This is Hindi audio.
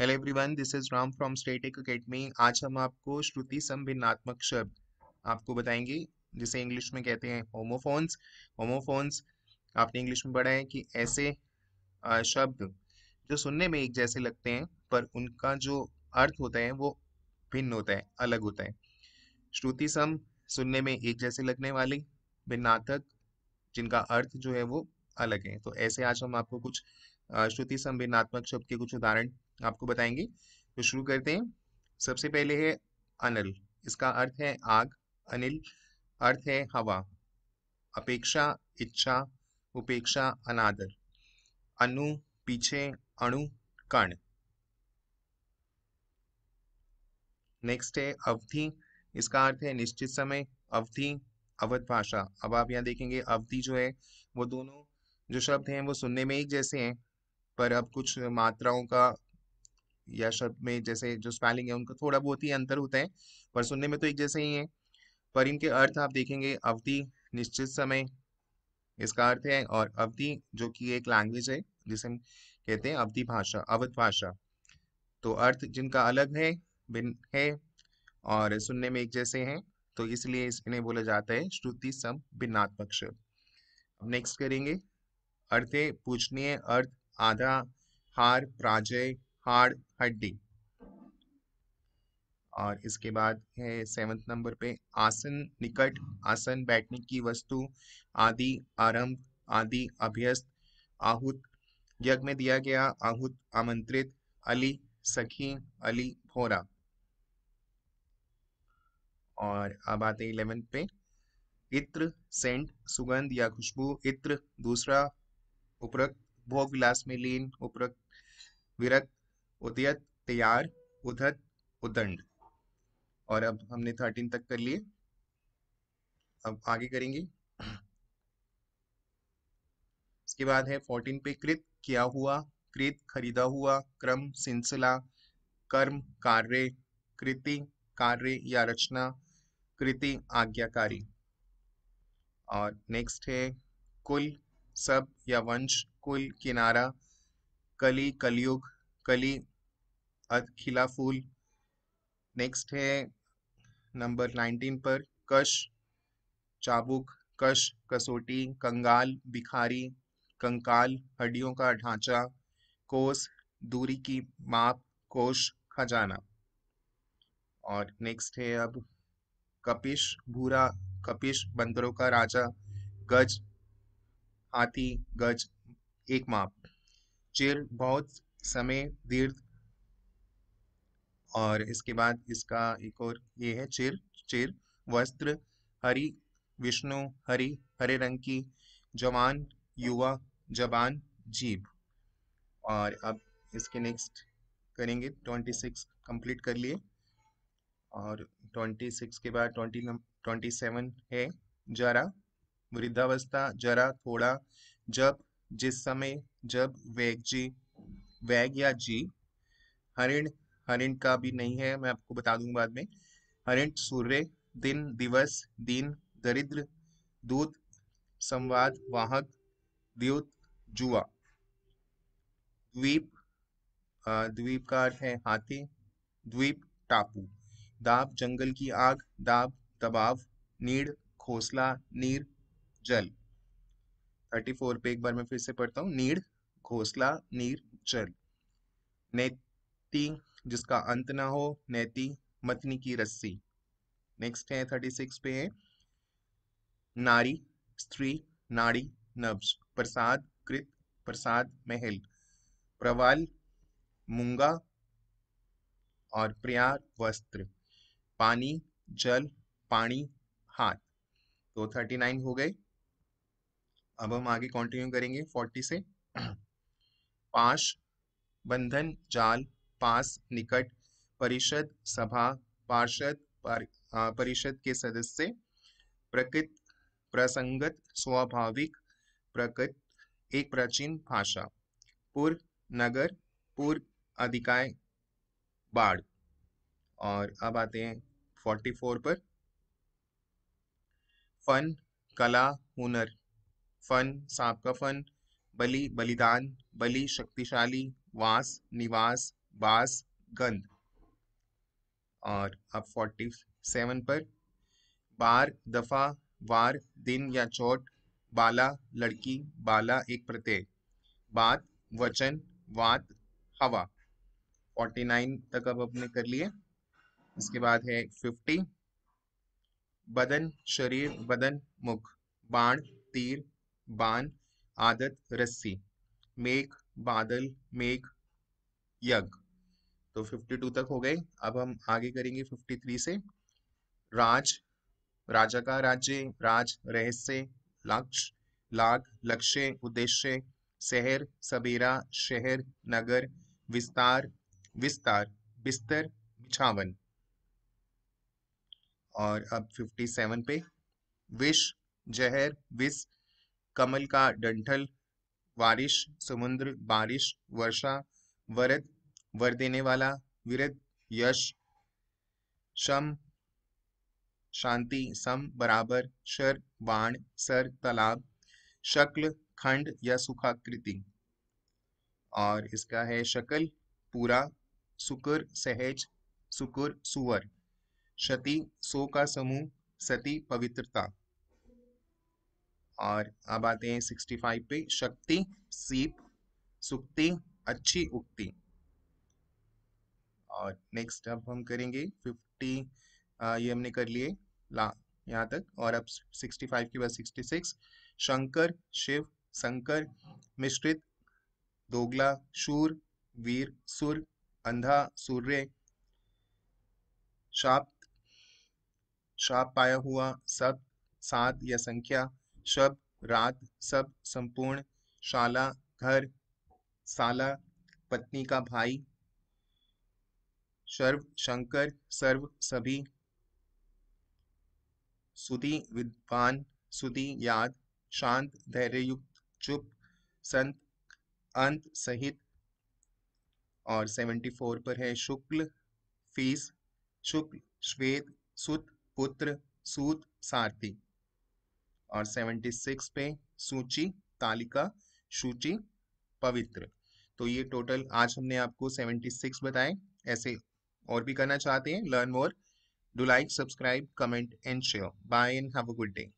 hello everyone this is Ram from static academy आज हम आपको श्रुति संभिन्नात्मक शब्द आपको बताएंगे जिसे इंग्लिश में कहते हैं होमोफोन्स होमोफोन्स आपने इंग्लिश में पढ़ा है कि ऐसे शब्द जो सुनने में एक जैसे लगते हैं पर उनका जो अर्थ होता है वो भिन्न होता है अलग होता है श्रुति सम सुनने में एक जैसे लगने वाले भिन्नात्मक जिनका अर्थ जो है वो अलग है तो ऐसे आज हम आपको कुछ श्रुति संवेदनात्मक शब्द के कुछ उदाहरण आपको बताएंगे तो शुरू करते हैं सबसे पहले है अनिल इसका अर्थ है आग अनिल अर्थ है हवा अपेक्षा इच्छा उपेक्षा अनादर अनु पीछे अणु कण नेक्स्ट है अवधि इसका अर्थ है निश्चित समय अवधि अवध भाषा अब आप यहाँ देखेंगे अवधि जो है वो दोनों जो शब्द हैं वो सुनने में एक जैसे हैं पर अब कुछ मात्राओं का या शब्द में जैसे जो स्पेलिंग है उनका थोड़ा बहुत ही अंतर होता है पर सुनने में तो एक जैसे ही है पर इनके अर्थ आप देखेंगे अवधि निश्चित समय इसका अर्थ है और अवधि जो कि एक लैंग्वेज है जिसे हम कहते हैं अवधि भाषा अवध भाषा तो अर्थ जिनका अलग है भिन्न है और सुनने में एक जैसे हैं तो इसलिए इन्हें बोला जाता है श्रुति सम भिन्नात्मक नेक्स्ट करेंगे अर्थे पूछनीय अर्थ आधा हार प्राजय हाड़ हड्डी और इसके बाद है सेवन्थ नंबर पे आसन निकट आसन बैठने की वस्तु आदि आरंभ आदि अभ्यस्त आहुत यज्ञ में दिया गया आहुत आमंत्रित अली सखी अली भोरा और अब आते इलेवेंथ पे इत्र सेंट सुगंध या खुशबू इत्र दूसरा उपरक्त भोग विलास में लीन उपरक्त विरक्त उदयत तैयार उधत उदंड और अब हमने थर्टीन तक कर लिए अब आगे करेंगे इसके बाद है फोर्टीन पे कृत किया हुआ कृत खरीदा हुआ क्रम सिलसिला कर्म कार्य कृति कार्य या रचना कृति आज्ञाकारी और नेक्स्ट है कुल सब या वंश कुल किनारा कली कलयुग कली खिला फूल नेक्स्ट है नंबर नाइनटीन पर कश चाबुक कश कसोटी कंगाल भिखारी कंकाल हड्डियों का ढांचा कोस दूरी की माप कोश खजाना और नेक्स्ट है अब कपिश भूरा कपिश बंदरों का राजा गज हाथी गज एक माप चिर बहुत समय दीर्घ और इसके बाद इसका एक और ये है चिर चिर वस्त्र हरि विष्णु हरि हरे रंग की जवान युवा जबान जीव और अब इसके नेक्स्ट करेंगे ट्वेंटी सिक्स कंप्लीट कर लिए और ट्वेंटी सिक्स के बाद ट्वेंटी ट्वेंटी सेवन है जरा वृद्धावस्था जरा थोड़ा जब जिस समय जब वैग जी वैग या जी हरिण हरिण का भी नहीं है मैं आपको बता दूंगा बाद में हरिण सूर्य दिन दिवस दिन दरिद्र दूत संवाद वाहक द्योत जुआ द्वीप द्वीप का अर्थ है हाथी द्वीप टापू दाब जंगल की आग दाब दबाव नीड़ खोसला नीर जल थर्टी फोर पे एक बार मैं फिर से पढ़ता हूँ नीड़ घोसला नीर जल नैति जिसका अंत ना हो नैति मतनी की रस्सी नेक्स्ट है थर्टी सिक्स पे है नारी स्त्री नाड़ी नब्ज प्रसाद कृत प्रसाद महल प्रवाल मुंगा और प्रयार वस्त्र पानी जल पानी हाथ तो थर्टी नाइन हो गए अब हम आगे कंटिन्यू करेंगे फोर्टी से पाश बंधन जाल पास निकट परिषद सभा पार्षद परिषद के सदस्य प्रकृत प्रसंगत स्वाभाविक प्रकृत एक प्राचीन भाषा पुर नगर पुर अधिकाय बाढ़ और अब आते हैं 44 पर फन कला हुनर फन सांप का फन बलि बलिदान बलि शक्तिशाली वास निवास बास गंध और अब फोर्टी सेवन पर बार दफा वार दिन या चोट बाला लड़की बाला एक प्रत्यय बात वचन वात हवा फोर्टी नाइन तक अब अपने कर लिए इसके बाद है फिफ्टी बदन शरीर बदन मुख बाण तीर बान आदत रस्सी मेघ बादल मेघ यज्ञ तो 52 तक हो गए अब हम आगे करेंगे 53 से राज राजा का राज्य राज रहस्य लक्ष्य लाग लक्ष्य उद्देश्य शहर सबेरा शहर नगर विस्तार विस्तार बिस्तर बिछावन और अब 57 पे विष जहर विष कमल का डंठल वारिश समुद्र बारिश वर्षा वरद वर देने वाला विरद यश शम शांति सम बराबर शर बाण सर तालाब शक्ल खंड या सुखाकृति और इसका है शकल पूरा सुकुर सहज सुकुर सुवर क्षति सो का समूह सती पवित्रता और अब आते हैं 65 पे शक्ति सीप सुक्ति अच्छी उक्ति और नेक्स्ट अब हम करेंगे 50 ये हमने कर लिए ला यहाँ तक और अब 65 के बाद 66 शंकर शिव शंकर मिश्रित दोगला शूर वीर सुर अंधा सूर्य शाप शाप पाया हुआ सब सात या संख्या शब रात सब संपूर्ण शाला घर साला पत्नी का भाई सर्व शंकर सर्व सभी सुधी विद्वान सुधी याद शांत धैर्ययुक्त चुप संत अंत सहित और 74 पर है शुक्ल फीस शुक्ल श्वेत सुत पुत्र सूत सारथी और 76 पे सूची तालिका सूची पवित्र तो ये टोटल आज हमने आपको 76 बताए ऐसे और भी करना चाहते हैं learn more do like subscribe comment and share bye and have a good day